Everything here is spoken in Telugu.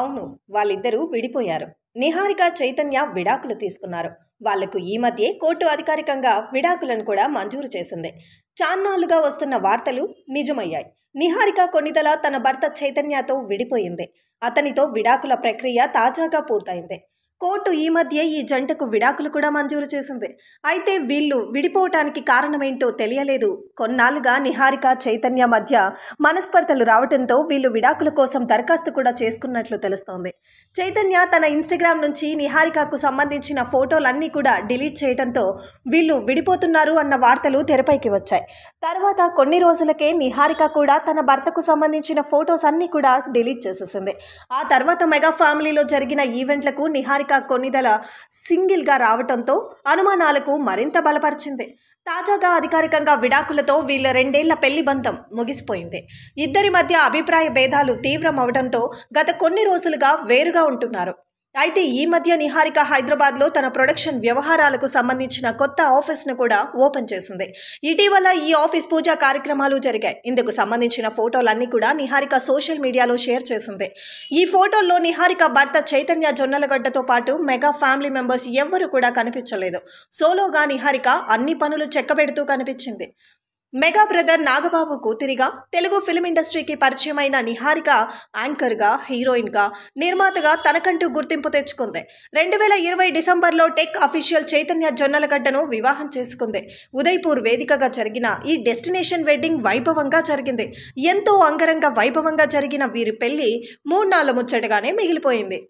అవును వాళ్ళిద్దరూ విడిపోయారు నిహారిక చైతన్య విడాకులు తీసుకున్నారు వాళ్లకు ఈ మధ్యే కోర్టు అధికారికంగా విడాకులను కూడా మంజూరు చేసింది చాన్నాళ్లుగా వస్తున్న వార్తలు నిజమయ్యాయి నిహారిక కొన్నిదల తన భర్త చైతన్యతో విడిపోయింది అతనితో విడాకుల ప్రక్రియ తాజాగా పూర్తయింది కోర్టు ఈ మధ్య ఈ జంటకు విడాకులు కూడా మంజూరు చేసింది అయితే వీళ్ళు విడిపోవటానికి కారణమేంటో తెలియలేదు కొన్నాళ్ళుగా నిహారిక చైతన్య మధ్య మనస్పర్ధలు రావడంతో వీళ్ళు విడాకుల కోసం దరఖాస్తు కూడా చేసుకున్నట్లు తెలుస్తోంది చైతన్య తన ఇన్స్టాగ్రామ్ నుంచి నిహారికకు సంబంధించిన ఫోటోలన్నీ కూడా డిలీట్ చేయడంతో వీళ్ళు విడిపోతున్నారు అన్న వార్తలు తెరపైకి వచ్చాయి తర్వాత కొన్ని రోజులకే నిహారిక కూడా తన భర్తకు సంబంధించిన ఫోటోస్ అన్నీ కూడా డిలీట్ చేసేసింది ఆ తర్వాత మెగా ఫ్యామిలీలో జరిగిన ఈవెంట్లకు నిహారిక శ్రీహారిక కొన్నిదల సింగిల్గా రావడంతో అనుమానాలకు మరింత బలపరిచింది తాజాగా అధికారికంగా విడాకులతో వీళ్ళ రెండేళ్ల పెళ్లి బంధం ముగిసిపోయింది ఇద్దరి మధ్య అభిప్రాయ భేదాలు తీవ్రమవడంతో గత కొన్ని రోజులుగా వేరుగా ఉంటున్నారు అయితే ఈ మధ్య నిహారిక హైదరాబాద్లో తన ప్రొడక్షన్ వ్యవహారాలకు సంబంధించిన కొత్త ఆఫీస్ను కూడా ఓపెన్ చేసింది ఇటీవల ఈ ఆఫీస్ పూజా కార్యక్రమాలు జరిగాయి ఇందుకు సంబంధించిన ఫోటోలన్నీ కూడా నిహారిక సోషల్ మీడియాలో షేర్ చేసింది ఈ ఫోటోల్లో నిహారిక భర్త చైతన్య జొన్నలగడ్డతో పాటు మెగా ఫ్యామిలీ మెంబర్స్ ఎవ్వరూ కూడా కనిపించలేదు సోలోగా నిహారిక అన్ని పనులు చెక్కబెడుతూ కనిపించింది మెగా బ్రదర్ నాగబాబు కూతురిగా తెలుగు ఫిల్మ్ ఇండస్ట్రీకి పరిచయమైన నిహారిక యాంకర్గా హీరోయిన్గా నిర్మాతగా తనకంటూ గుర్తింపు తెచ్చుకుంది రెండు వేల ఇరవై డిసెంబర్లో టెక్ అఫీషియల్ చైతన్య జొన్నలగడ్డను వివాహం చేసుకుంది ఉదయ్పూర్ వేదికగా జరిగిన ఈ డెస్టినేషన్ వెడ్డింగ్ వైభవంగా జరిగింది ఎంతో అంగరంగ వైభవంగా జరిగిన వీరి పెళ్లి మూడు నాలుగు ముచ్చటగానే మిగిలిపోయింది